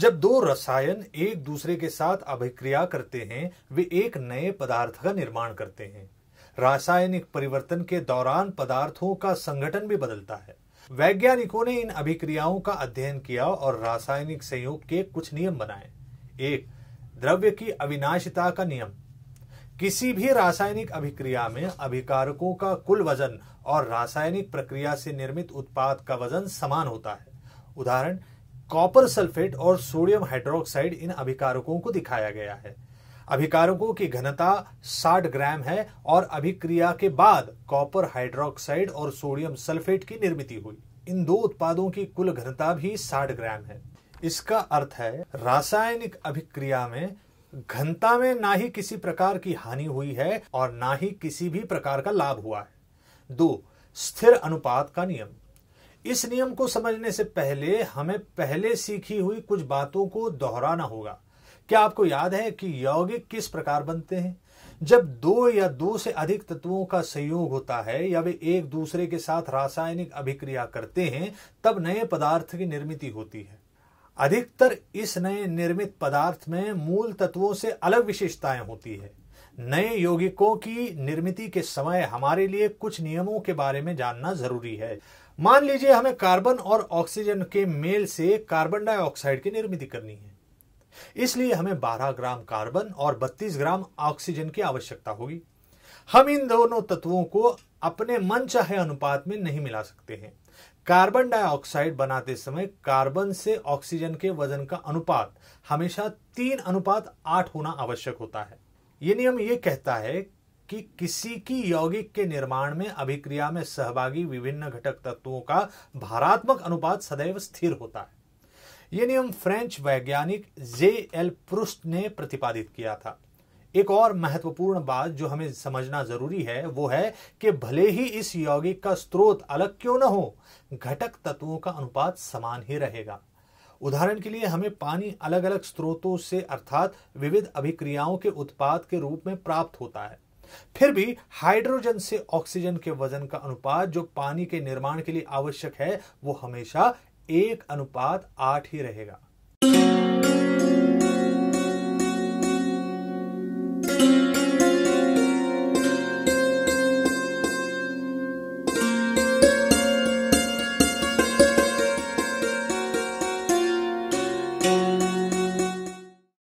जब दो रसायन एक दूसरे के साथ अभिक्रिया करते हैं वे एक नए पदार्थ का निर्माण करते हैं रासायनिक परिवर्तन के दौरान पदार्थों का संगठन भी बदलता है वैज्ञानिकों ने इन अभिक्रियाओं का अध्ययन किया और रासायनिक संयोग के कुछ नियम बनाए एक द्रव्य की अविनाशिता का नियम किसी भी रासायनिक अभिक्रिया में अभिकारकों का कुल वजन और रासायनिक प्रक्रिया से निर्मित उत्पाद का वजन समान होता है उदाहरण कॉपर सल्फेट और सोडियम हाइड्रोक्साइड इन अभिकारकों को दिखाया गया है अभिकारकों की घनता 60 ग्राम है और अभिक्रिया के बाद कॉपर हाइड्रोक्साइड और सोडियम सल्फेट की निर्मित हुई इन दो उत्पादों की कुल घनता भी 60 ग्राम है इसका अर्थ है रासायनिक अभिक्रिया में घनता में ना ही किसी प्रकार की हानि हुई है और ना ही किसी भी प्रकार का लाभ हुआ है दो स्थिर अनुपात का नियम इस नियम को समझने से पहले हमें पहले सीखी हुई कुछ बातों को दोहराना होगा क्या आपको याद है कि यौगिक किस प्रकार बनते हैं जब दो या दो से अधिक तत्वों का संयोग होता है या वे एक दूसरे के साथ रासायनिक अभिक्रिया करते हैं तब नए पदार्थ की निर्मित होती है अधिकतर इस नए निर्मित पदार्थ में मूल तत्वों से अलग विशेषताएं होती है नए यौगिकों की निर्मित के समय हमारे लिए कुछ नियमों के बारे में जानना जरूरी है मान लीजिए हमें कार्बन और ऑक्सीजन के मेल से कार्बन डाइऑक्साइड की निर्मित करनी है इसलिए हमें 12 ग्राम कार्बन और 32 ग्राम ऑक्सीजन की आवश्यकता होगी हम इन दोनों तत्वों को अपने मन चाहे अनुपात में नहीं मिला सकते हैं कार्बन डाइऑक्साइड बनाते समय कार्बन से ऑक्सीजन के वजन का अनुपात हमेशा तीन अनुपात आठ होना आवश्यक होता है ये नियम ये कहता है कि किसी की यौगिक के निर्माण में अभिक्रिया में सहभागी विभिन्न घटक तत्वों का भारात्मक अनुपात सदैव स्थिर होता है यह नियम फ्रेंच वैज्ञानिक जे एल प्रुस्ट ने प्रतिपादित किया था एक और महत्वपूर्ण बात जो हमें समझना जरूरी है वो है कि भले ही इस यौगिक का स्रोत अलग क्यों न हो घटक तत्वों का अनुपात समान ही रहेगा उदाहरण के लिए हमें पानी अलग अलग स्रोतों से अर्थात विविध अभिक्रियाओं के उत्पाद के रूप में प्राप्त होता है फिर भी हाइड्रोजन से ऑक्सीजन के वजन का अनुपात जो पानी के निर्माण के लिए आवश्यक है वो हमेशा एक अनुपात आठ ही रहेगा